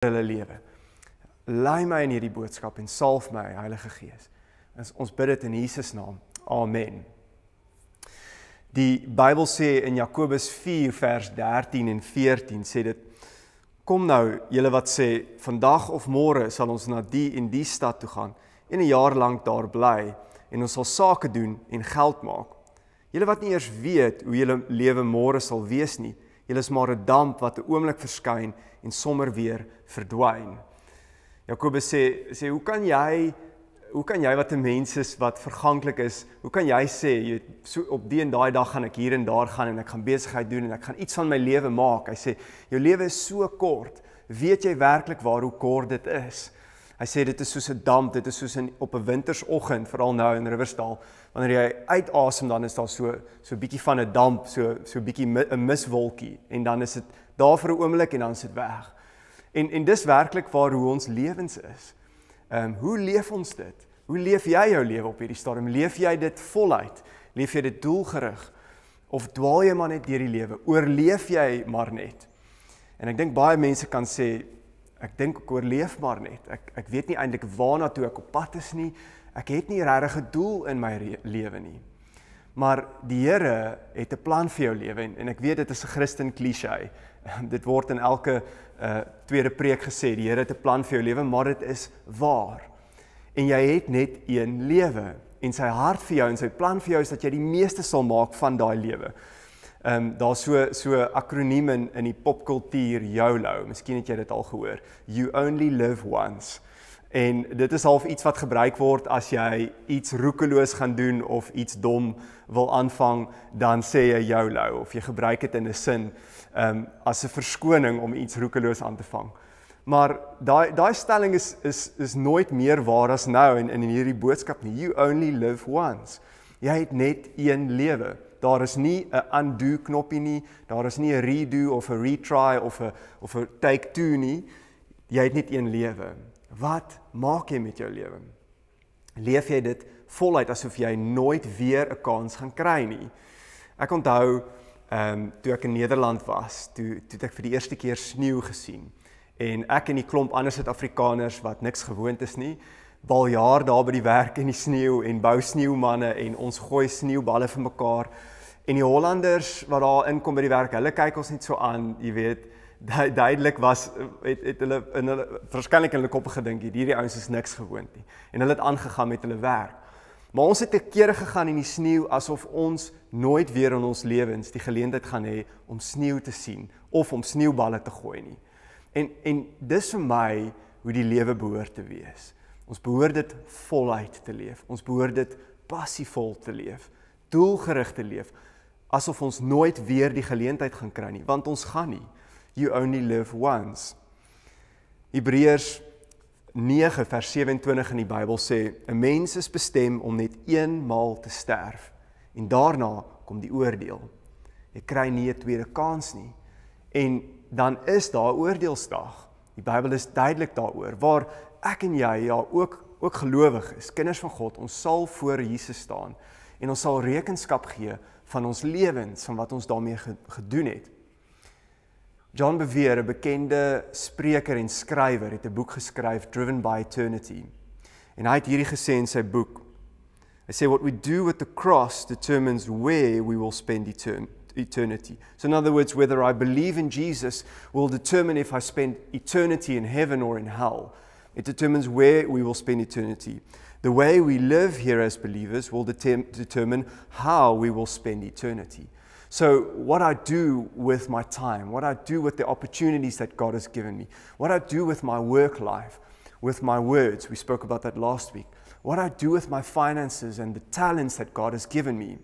hulle lewe. Lei my in hierdie boodskap en salf my, Heilige Gees. Ons ons bid dit in Jesus naam. Amen. Die Bybel sê in Jakobus 4 vers 13 en 14 sê dit Kom nou, julle wat sê vandag of môre sal ons na die en die stad toe gaan en 'n jaar lank daar bly en ons sal sake doen en geld maak. Julle wat nie eers weet hoe julle lewe môre sal wees nie, Julle is maar 'n damp wat 'n oomblik verskyn en sommer weer verdwyn. Jakobus sê sê hoe kan jy hoe kan jy wat 'n mens is wat verganklik is, hoe kan jy sê jy so op die en daai dag gaan ek hier en daar gaan en ek gaan besigheid doen en ek gaan iets van my lewe maak. Hy sê jou lewe is so kort. Weet jy werklik waar hoe kort dit is? Hy sê dit is soos 'n damp, dit is soos 'n op 'n wintersoggend, veral nou in Riversdal, wanneer jy uitasem dan is daar so so 'n bietjie van 'n damp, so so 'n bietjie 'n miswolkie en dan is dit daar vir 'n oomblik en dan sit weg. En en dis werklik waar hoe ons lewens is. Ehm um, hoe leef ons dit? Hoe leef jy jou lewe op hierdie storm? Leef jy dit voluit? Leef jy dit doelgerig? Of dwaal jy maar net deur die lewe? Oorleef jy maar net? En ek dink baie mense kan sê ek dink ek oorleef maar net. Ek ek weet nie eintlik waarna toe ek op pad is nie. Ek het nie regtig 'n doel in my lewe nie. Maar die Here het 'n plan vir jou lewe en, en ek weet dit is 'n Christen klise. Dit word in elke uh, tweede preek gesê, die Here het 'n plan vir jou lewe, maar dit is waar. En jy het net een lewe en sy hart vir jou en sy plan vir jou is dat jy die meeste sal maak van daai lewe. Ehm um, daar's so so akroniem in in die popkultuur YOLO. Miskien het jy dit al gehoor. You only live once. En dit is half iets wat gebruik word as jy iets roekeloos gaan doen of iets dom wil aanvang, dan sê jy YOLO of jy gebruik dit in 'n sin ehm um, as 'n verskoning om iets roekeloos aan te vang. Maar daai daai stelling is is is nooit meer waar as nou in in hierdie boodskap nie. You only live once. Jy het net een lewe daar is nie 'n undo knoppie nie, daar is nie 'n redo of 'n retry of 'n of 'n take two nie. Jy het net een lewe. Wat maak jy met jou lewe? Leef jy dit voluit asof jy nooit weer 'n kans gaan kry nie? Ek onthou ehm um, toe ek in Nederland was, toe toe het ek vir die eerste keer sneeu gesien. En ek en die klomp ander Suid-Afrikaners wat niks gewoond is nie, baljaar daar by die werk in die sneeu en bou sneeumanne en ons gooi sneeuballe vir mekaar. En die Hollanders wat daar inkom by die werk, hulle kyk ons net so aan, jy weet, duidelik was eh, het het hulle in hulle verskynlik in hulle koppe gedink hierdie ouens is niks gewoond nie. En hulle het aangegaan met hulle werk. Maar ons het 'n keer gegaan in die sneeu asof ons nooit weer in ons lewens die geleentheid gaan hê om sneeu te sien of om sneeuballe te gooi nie. En en dis vir my hoe die lewe behoort te wees. Ons behoort dit voluit te leef. Ons behoort dit passievol te leef, doelgerig te leef, asof ons nooit weer die geleentheid gaan kry nie, want ons gaan nie. You only live once. Hebreërs 9:27 in die Bybel sê: "’n Mens is bestem om net eenmaal te sterf en daarna kom die oordeel. Jy kry nie 'n tweede kans nie." En dan is daar oordeelsdag. Die Bybel is duidelik daaroor waar ek en jy ja ook ook gelowig is, kinders van God, ons sal voor Jesus staan en ons sal rekenskap gee van ons lewens en wat ons daarmee gedoen het. John Bevere, 'n bekende spreker en skrywer, het 'n boek geskryf Driven by Eternity. En hy het hierdie gesê in sy boek. Hy sê what we do with the cross determines where we will spend eternity. So in other words, whether I believe in Jesus will determine if I spend eternity in heaven or in hell. It determines where we will spend eternity. The way we live here as believers will determine how we will spend eternity. So, what I do with my time, what I do with the opportunities that God has given me, what I do with my work life, with my words, we spoke about that last week, what I do with my finances and the talents that God has given me,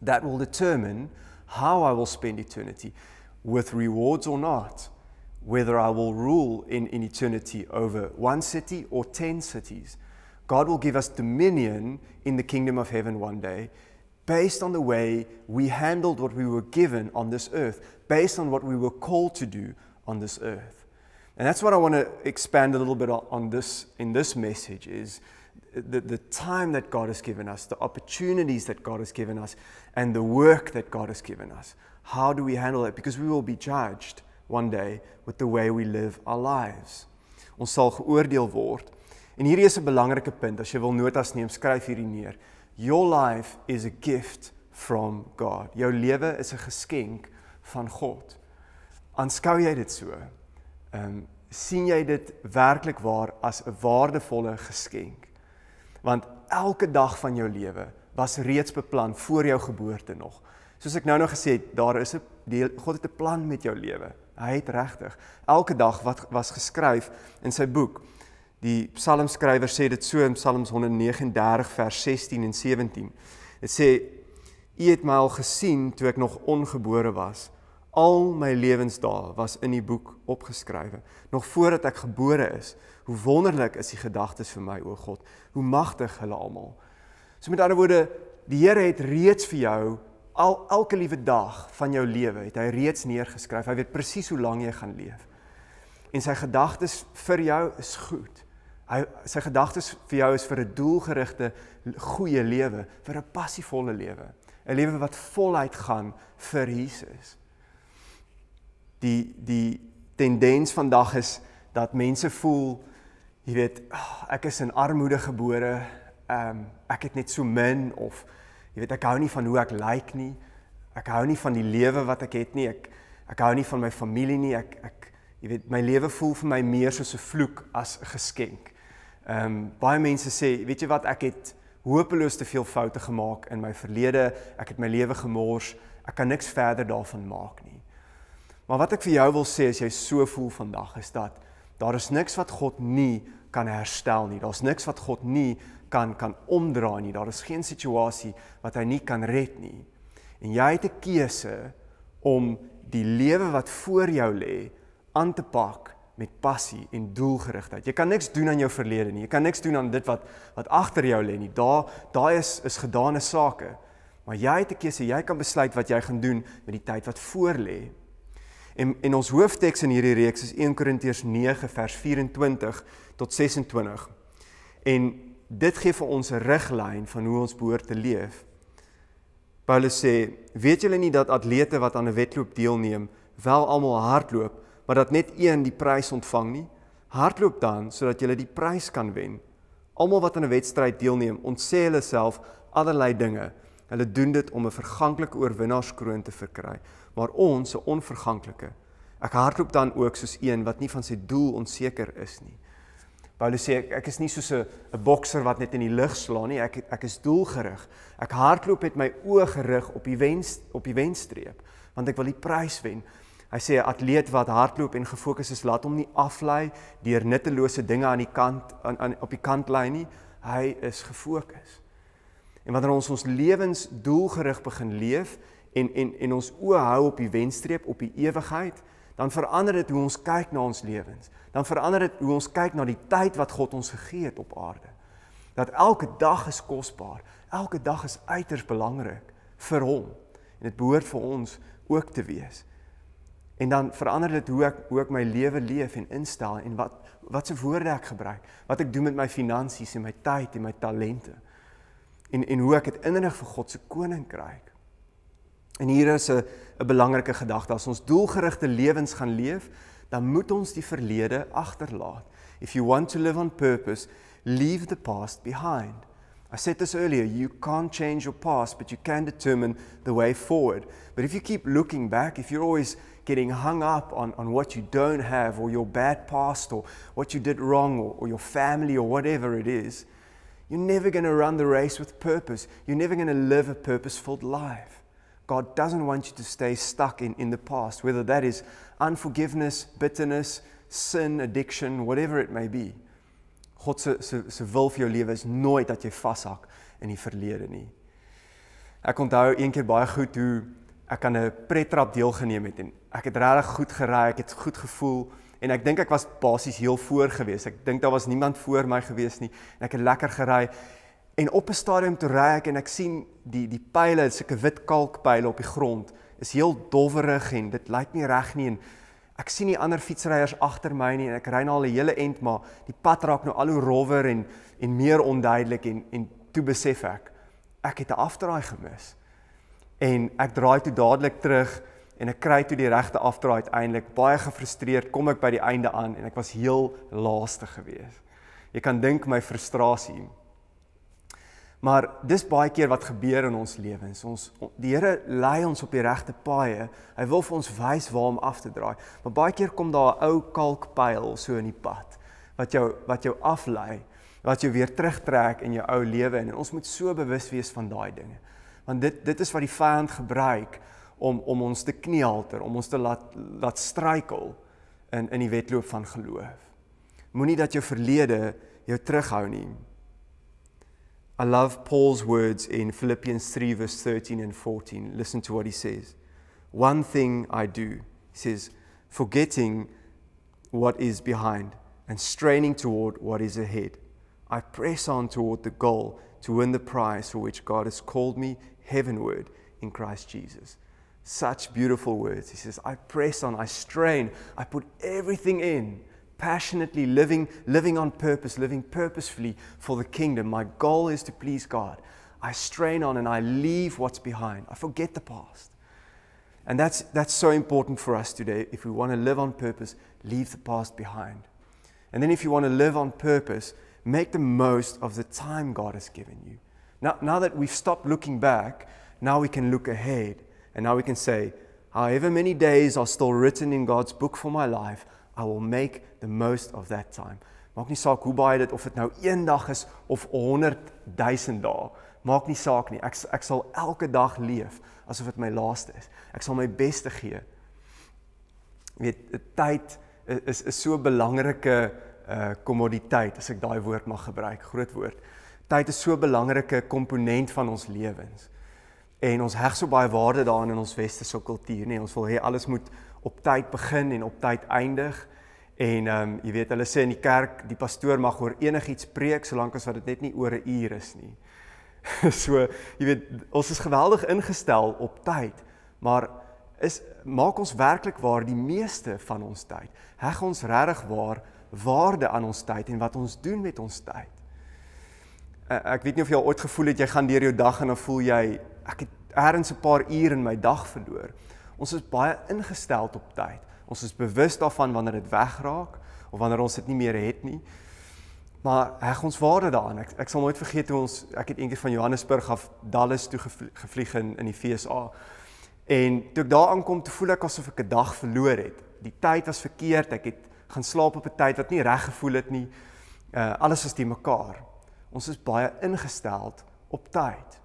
that will determine how I will spend eternity, with rewards or not whether I will rule in, in eternity over one city or ten cities. God will give us dominion in the kingdom of heaven one day based on the way we handled what we were given on this earth, based on what we were called to do on this earth. And that's what I want to expand a little bit on this in this message is the, the time that God has given us, the opportunities that God has given us, and the work that God has given us. How do we handle it? Because we will be judged. one day with the way we live our lives. Ons sal geoordeel word. En hierdie is 'n belangrike punt as jy wil notas neem, skryf hierdie neer. Your life is a gift from God. Jou lewe is 'n geskenk van God. Aanskou jy dit so? Ehm um, sien jy dit werklik waar as 'n waardevolle geskenk? Want elke dag van jou lewe was reeds beplan voor jou geboorte nog. Soos ek nou nou gesê het, daar is 'n God het 'n plan met jou lewe. Hy het regtig elke dag wat was geskryf in sy boek. Die psalmskrywer sê dit so in Psalms 139 vers 16 en 17. Dit sê: "U het my al gesien toe ek nog ongebore was. Al my lewensdae was in die boek opgeskrywe, nog voordat ek gebore is. Hoe wonderlik is die gedagtes vir my, o God. Hoe magtig hulle almal." So met ander woorde, die Here het reeds vir jou Al elke liewe dag van jou lewe het hy reeds neergeskryf. Hy weet presies hoe lank jy gaan leef. En sy gedagtes vir jou is goed. Hy sy gedagtes vir jou is vir 'n doelgerigte goeie lewe, vir 'n passievolle lewe, 'n lewe wat voluit gaan vir Jesus. Die die tendens vandag is dat mense voel, jy weet, ah, ek is in armoede gebore, ehm um, ek het net so min of Jy weet ek hou nie van hoe ek lyk like nie. Ek hou nie van die lewe wat ek het nie. Ek ek hou nie van my familie nie. Ek ek jy weet my lewe voel vir my meer soos 'n vloek as 'n geskenk. Ehm um, baie mense sê, weet jy wat, ek het hopeloos te veel foute gemaak in my verlede. Ek het my lewe gemors. Ek kan niks verder daarvan maak nie. Maar wat ek vir jou wil sê as jy so voel vandag is dat daar is niks wat God nie kan herstel nie. Daar's niks wat God nie kan kan omdraai nie. Daar is geen situasie wat hy nie kan red nie. En jy het 'n keuse om die lewe wat voor jou lê aan te pak met passie en doelgerigtheid. Jy kan niks doen aan jou verlede nie. Jy kan niks doen aan dit wat wat agter jou lê nie. Daar daai is is gedane sake. Maar jy het 'n keuse. Jy kan besluit wat jy gaan doen met die tyd wat voor lê. En en ons hoofteks in hierdie reeks is 1 Korintiërs 9 vers 24 tot 26. En dit gee vir ons 'n riglyn van hoe ons behoort te leef. Paulus sê, weet julle nie dat atlete wat aan 'n wedloop deelneem, wel almal hardloop, maar dat net een die prys ontvang nie? Hardloop dan sodat jy die prys kan wen. Almal wat aan 'n wedstryd deelneem, ontsê hulle self allerlei dinge. Hulle doen dit om 'n verganklike oorwinnaarskroon te verkry, maar ons 'n onverganklike. Ek hardloop dan ook soos een wat nie van sy doel onseker is nie. Paulus sê ek ek is nie soos 'n 'n bokser wat net in die lug slaan nie. Ek ek is doelgerig. Ek hardloop met my oë gerig op die wens op die wenstreep want ek wil die prys wen. Hy sê 'n atleet wat hardloop en gefokus is, laat hom nie aflei deur nuttelose dinge aan die kant aan, aan op die kant lê nie. Hy is gefokus. En wanneer ons ons lewens doelgerig begin leef en en en ons oë hou op die wenstreep, op die ewigheid, dan verander dit hoe ons kyk na ons lewens. Dan verander dit hoe ons kyk na die tyd wat God ons gegee het op aarde. Dat elke dag is kosbaar. Elke dag is uiters belangrik vir hom en dit behoort vir ons ook te wees. En dan verander dit hoe ek hoe ek my lewe leef en instel en wat wat se woorde ek gebruik, wat ek doen met my finansies en my tyd en my talente. En en hoe ek dit innerig vir God se koninkryk En hier is 'n 'n belangrike gedagte as ons doelgerigte lewens gaan leef, dan moet ons die verlede agterlaat. If you want to live on purpose, leave the past behind. I said this earlier, you can't change your past, but you can determine the way forward. But if you keep looking back, if you're always getting hung up on on what you don't have or your bad past or what you did wrong or, or your family or whatever it is, you're never going to run the race with purpose. You're never going to live a purposeful life. God doesn't want you to stay stuck in, in the past, whether that is unforgiveness, bitterness, sin, addiction, whatever it may be. God se se se wil vir jou lewe is nooit dat jy vashak in die verlede nie. Ek onthou een keer baie goed hoe ek aan 'n pretrap deelgeneem het en ek het regtig goed gery, ek het goed gevoel en ek dink ek was basies heel voor gewees. Ek dink daar was niemand voor my gewees nie en ek het lekker gery En op 'n stadium toe ry ek en ek sien die die pile, sulke wit kalkpile op die grond is heel dowwerig en dit lyk nie reg nie en ek sien die ander fietsryers agter my nie en ek ry na nou al die hele end maar die pad raak nou al hoe rowwer en en meer onduidelik en en toe besef ek ek het 'n afdraai gemis. En ek draai toe dadelik terug en ek kry toe die regte afdraai uiteindelik baie gefrustreerd kom ek by die einde aan en ek was heel laaste geweest. Jy kan dink my frustrasie hier. Maar dis baie keer wat gebeur in ons lewens. Ons die Here lei ons op die regte paaie. Hy wil vir ons wys waar om af te draai. Maar baie keer kom daar 'n ou kalkpyl so in die pad wat jou wat jou aflei, wat jou weer terugtrek in jou ou lewe en ons moet so bewus wees van daai dinge. Want dit dit is wat die vyand gebruik om om ons te knielter, om ons te laat laat struikel in in die wedloop van geloof. Moenie dat jou verlede jou terughou nie. I love Paul's words in Philippians 3, verse 13 and 14. Listen to what he says. One thing I do, he says, forgetting what is behind and straining toward what is ahead. I press on toward the goal to win the prize for which God has called me heavenward in Christ Jesus. Such beautiful words. He says, I press on, I strain, I put everything in passionately living, living on purpose, living purposefully for the kingdom. My goal is to please God. I strain on and I leave what's behind. I forget the past. And that's, that's so important for us today. If we want to live on purpose, leave the past behind. And then if you want to live on purpose, make the most of the time God has given you. Now, now that we've stopped looking back, now we can look ahead. And now we can say, however many days are still written in God's book for my life, I will make the most of that time. Maak nie saak hoe baie dit of dit nou 1 dag is of 100 000 dae. Maak nie saak nie. Ek ek sal elke dag leef asof dit my laaste is. Ek sal my bes te gee. Jy weet, eh, tyd is is so 'n belangrike uh eh, kommoditeit as ek daai woord mag gebruik, groot woord. Tyd is so 'n belangrike komponent van ons lewens. En ons heg so baie waarde daaraan in ons westerse kultuur, nee, ons wil hê alles moet op tyd begin en op tyd eindig. En ehm um, jy weet hulle sê in die kerk die pastoor mag oor enigiets preek solank as wat dit net nie oor 'n uur is nie. so jy weet ons is geweldig ingestel op tyd, maar is maak ons werklik waar die meeste van ons tyd? Heg ons regtig waar waarde aan ons tyd en wat ons doen met ons tyd? E, ek weet nie of jy al ooit gevoel het jy gaan deur jou dag en dan voel jy ek het eers 'n paar ure in my dag verloor. Ons is baie ingestel op tyd. Ons is bewus daarvan wanneer dit wegraak of wanneer ons dit nie meer het nie. Maar heg ons waarde daaraan. Ek ek sal nooit vergeet hoe ons ek het eendag van Johannesburg af Dallas toe gevlieg in in die FSA. En toe ek daar aankom, toe voel ek asof ek 'n dag verloor het. Die tyd was verkeerd. Ek het gaan slaap op 'n tyd wat nie reg gevoel het nie. Uh alles was te mekaar. Ons is baie ingestel op tyd.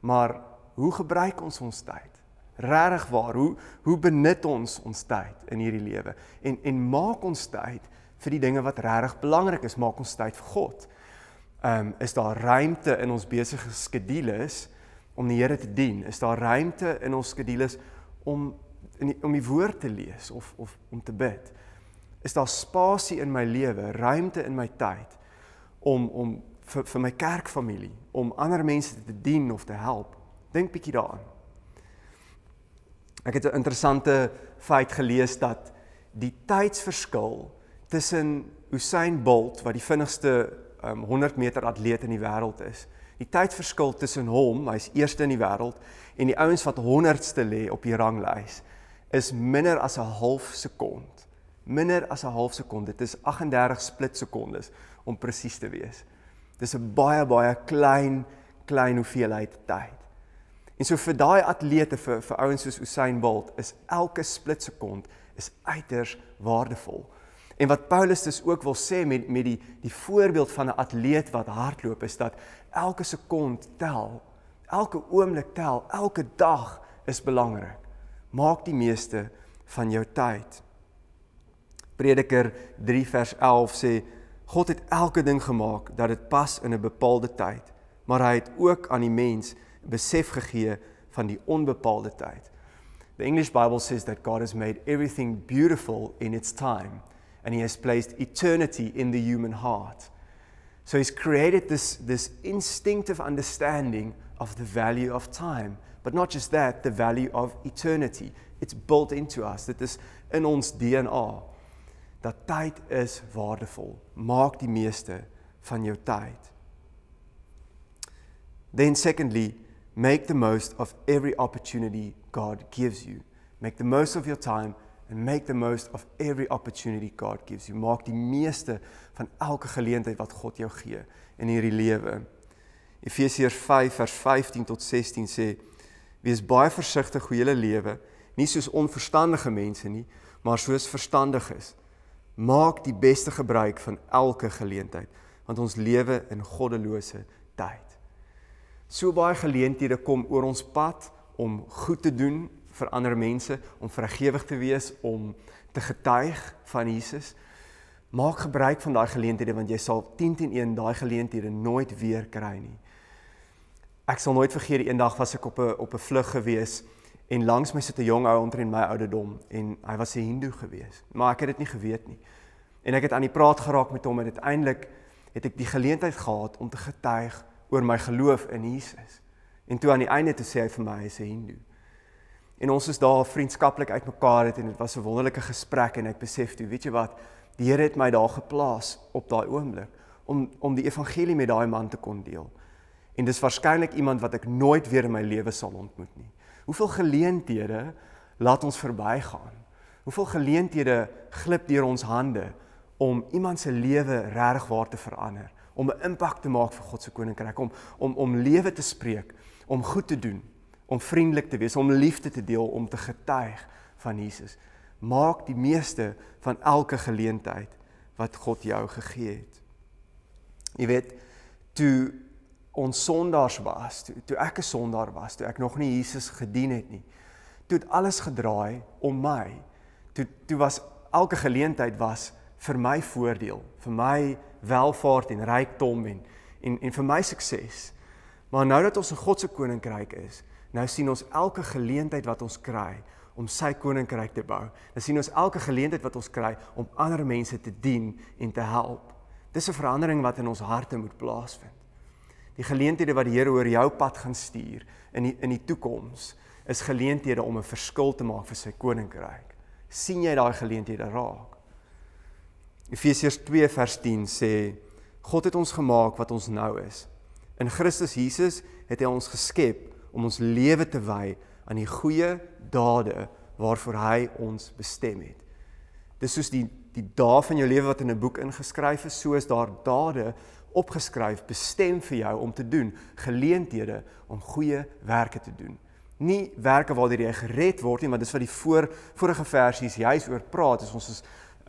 Maar hoe gebruik ons ons tyd? regtig waar hoe hoe benut ons ons tyd in hierdie lewe en en maak ons tyd vir die dinge wat regtig belangrik is maak ons tyd vir God. Ehm um, is daar ruimte in ons besige skedules om die Here te dien? Is daar ruimte in ons skedules om in die, om die woord te lees of of om te bid? Is daar spasie in my lewe, ruimte in my tyd om om vir vir my kerkfamilie, om ander mense te dien of te help? Dink bietjie daaraan. Ek het 'n interessante feit gelees dat die tydsverskil tussen Usain Bolt wat die vinnigste um, ehm, 100 meter atleet in die wêreld is, die tydsverskil tussen hom, hy's eerste in die wêreld en die ouens wat 100ste lê op die ranglys is minder as 'n half sekond. Minder as 'n half sekond. Dit is 38 split sekondes om presies te wees. Dis 'n baie baie klein klein hoeveelheid tyd. En so vir daai atlete vir vir ouens soos Usain Bolt is elke split sekond is uiters waardevol. En wat Paulus dus ook wil sê met met die die voorbeeld van 'n atleet wat hardloop is dat elke sekond tel. Elke oomblik tel, elke dag is belangrik. Maak die meeste van jou tyd. Prediker 3 vers 11 sê God het elke ding gemaak dat dit pas in 'n bepaalde tyd, maar hy het ook aan die mens besef gegee van die onbepaalde tyd. The English Bible says that God has made everything beautiful in its time and he has placed eternity in the human heart. So he's created this this instinctive understanding of the value of time, but not just that, the value of eternity. It's built into us. Dit is in ons DNA dat tyd is waardevol. Maak die meeste van jou tyd. Then secondly, make the most of every opportunity God gives you. Make the most of your time and make the most of every opportunity God gives you. Maak die meeste van elke geleentheid wat God jou gee in hierdie lewe. Efesiërs 5 vers 15 tot 16 sê: Wees baie versigtig hoe jy lewe, nie soos onverstandige mense nie, maar soos verstandiges. Maak die beste gebruik van elke geleentheid, want ons lewe in goddelose tyd. So baie geleenthede kom oor ons pad om goed te doen vir ander mense, om vergewig te wees, om te getuig van Jesus. Maak gebruik van daai geleenthede want jy sal 10 teen 1 daai geleenthede nooit weer kry nie. Ek sal nooit vergeet die eendag was ek op 'n op 'n vlug gewees en langs my sit 'n jong ou omtrent my ouderdom en hy was 'n hindoe gewees, maar ek het dit nie geweet nie. En ek het aan die praat geraak met hom en uiteindelik het ek die geleentheid gehad om te getuig oor my geloof in Jesus. En toe aan die einde te sê hy vir my hy's 'n Hindu. En ons is daar vriendskaplik uitmekaar het en dit was 'n wonderlike gesprek en ek besef toe, weet jy wat, die Here het my daar geplaas op daai oomblik om om die evangelie met daai man te kon deel. En dis waarskynlik iemand wat ek nooit weer in my lewe sal ontmoet nie. Hoeveel geleenthede laat ons verbygaan? Hoeveel geleenthede glip deur ons hande om iemand se lewe regwaar te verander? om 'n impak te maak vir God se koninkryk om om om lewe te spreek, om goed te doen, om vriendelik te wees, om liefde te deel, om te getuig van Jesus. Maak die meeste van elke geleentheid wat God jou gegee het. Jy weet, toe ons sondaars was, toe, toe ek 'n sondaar was, toe ek nog nie Jesus gedien het nie, toe het alles gedraai om my. Toe toe was elke geleentheid was vir my voordeel, vir my welvaart en rykdom en en en vir my sukses. Maar nou dat ons in God se koninkryk is, nou sien ons elke geleentheid wat ons kry om sy koninkryk te bou. Ons nou sien ons elke geleentheid wat ons kry om ander mense te dien en te help. Dis 'n verandering wat in ons harte moet plaasvind. Die geleenthede wat die Here oor jou pad gaan stuur in die, in die toekoms is geleenthede om 'n verskil te maak vir sy koninkryk. sien jy daai geleenthede raak? Efesiërs 2 vers 10 sê God het ons gemaak wat ons nou is. In Christus Jesus het hy ons geskep om ons lewe te wy aan die goeie dade waarvoor hy ons bestem het. Dis soos die die dae van jou lewe wat in 'n boek ingeskryf is, soos daar dade opgeskryf bestem vir jou om te doen, geleenthede om goeie werke te doen. Nie werke waardeur jy gered word nie, maar dis wat die voor vorige versies juis oor praat, is ons is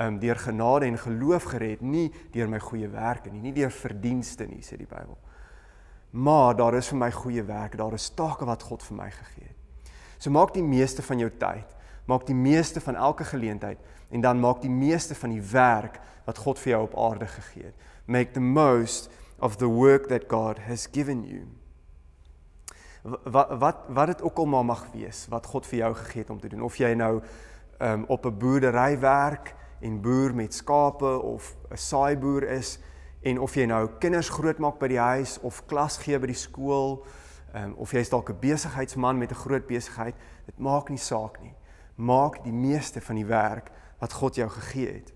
um, deur genade en geloof gered, nie deur my goeie werke nie, nie deur verdienste nie, sê die Bybel. Maar daar is vir my goeie werke, daar is take wat God vir my gegee het. So maak die meeste van jou tyd, maak die meeste van elke geleentheid en dan maak die meeste van die werk wat God vir jou op aarde gegee het. Make the most of the work that God has given you. Wat wat wat dit ook al mag wees wat God vir jou gegee het om te doen of jy nou um, op 'n boerdery werk en boer met skape of 'n saaiboer is en of jy nou kinders grootmaak by die huis of klas gee by die skool um, of jy is dalk 'n besigheidsman met 'n groot besigheid, dit maak nie saak nie. Maak die meeste van die werk wat God jou gegee het.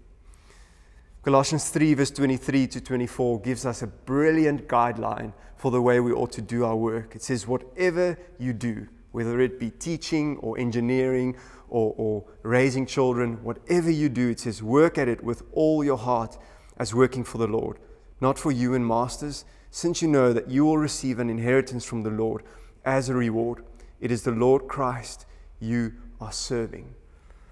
Colossians 3:23 to 24 gives us a brilliant guideline for the way we ought to do our work. It says whatever you do, whether it be teaching or engineering or, or raising children, whatever you do, it says work at it with all your heart as working for the Lord, not for you and masters, since you know that you will receive an inheritance from the Lord as a reward. It is the Lord Christ you are serving.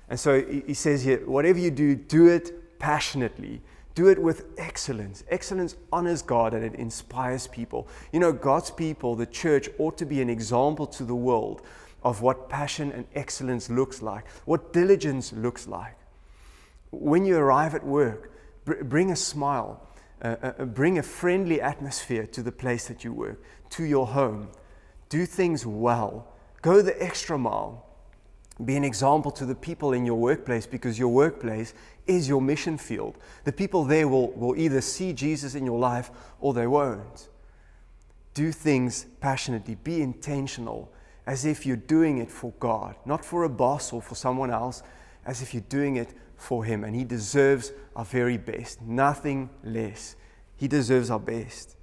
And so he says here, whatever you do, do it passionately do it with excellence. Excellence honors God and it inspires people. You know, God's people, the church, ought to be an example to the world of what passion and excellence looks like, what diligence looks like. When you arrive at work, br- bring a smile, uh, uh, uh bring a friendly atmosphere to the place that you work, to your home. Do things well. Go the extra mile be an example to the people in your workplace because your workplace is your mission field. The people there will, will either see Jesus in your life or they won't. Do things passionately, be intentional, as if you're doing it for God, not for a boss or for someone else, as if you're doing it for Him. And He deserves our very best, nothing less. He deserves our best.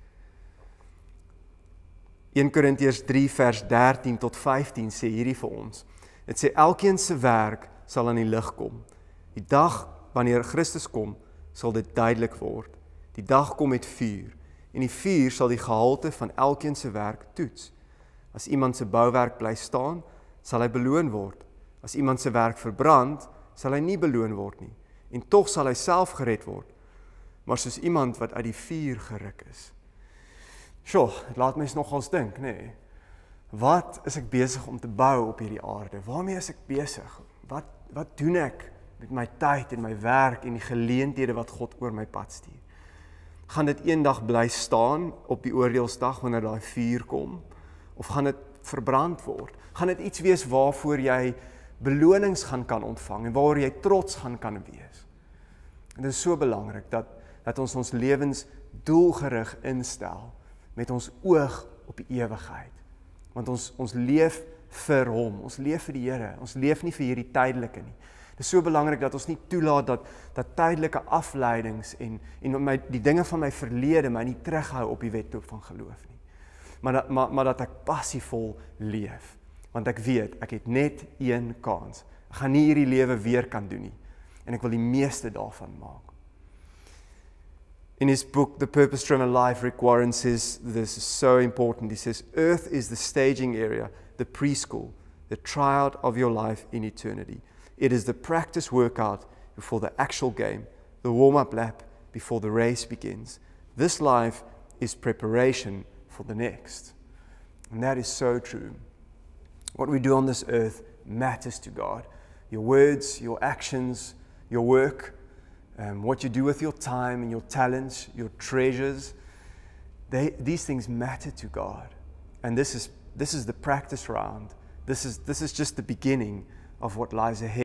1 Corinthians 3 verse 13 tot 15 say here for ons: Dit sê elkeen se werk sal aan die lig kom. Die dag wanneer Christus kom, sal dit duidelik word. Die dag kom met vuur en die vuur sal die gehalte van elkeen se werk toets. As iemand se bouwerk bly staan, sal hy beloon word. As iemand se werk verbrand, sal hy nie beloon word nie en tog sal hy self gered word. Maar soos iemand wat uit die vuur geruk is. Sjoe, laat mens nogals dink, nê. Nee. Wat is ek besig om te bou op hierdie aarde? Waarmee is ek besig? Wat wat doen ek met my tyd en my werk en die geleenthede wat God oor my pad stuur? Gaan dit eendag bly staan op die oordeelsdag wanneer daai vuur kom of gaan dit verbrand word? Gaan dit iets wees waarvoor jy belonings gaan kan ontvang en waaroor jy trots gaan kan wees? En dit is so belangrik dat dat ons ons lewens doelgerig instel met ons oog op die ewigheid want ons ons leef vir hom. Ons leef vir die Here. Ons leef nie vir hierdie tydelike nie. Dit is so belangrik dat ons nie toelaat dat dat tydelike afleidings en en my die dinge van my verlede my nie terughou op die wedloop van geloof nie. Maar dat, maar maar dat ek passievol leef. Want ek weet, ek het net een kans. Ek gaan nie hierdie lewe weer kan doen nie. En ek wil die meeste daarvan maak. in his book, The Purpose Driven Life, Rick Warren says this is so important. He says, Earth is the staging area, the preschool, the tryout of your life in eternity. It is the practice workout before the actual game, the warm up lap before the race begins. This life is preparation for the next. And that is so true. What we do on this earth matters to God. Your words, your actions, your work, um, what you do with your time and your talents, your treasures, they, these things matter to God. And this is, this is the practice round. This is, this is just the beginning of what lies ahead.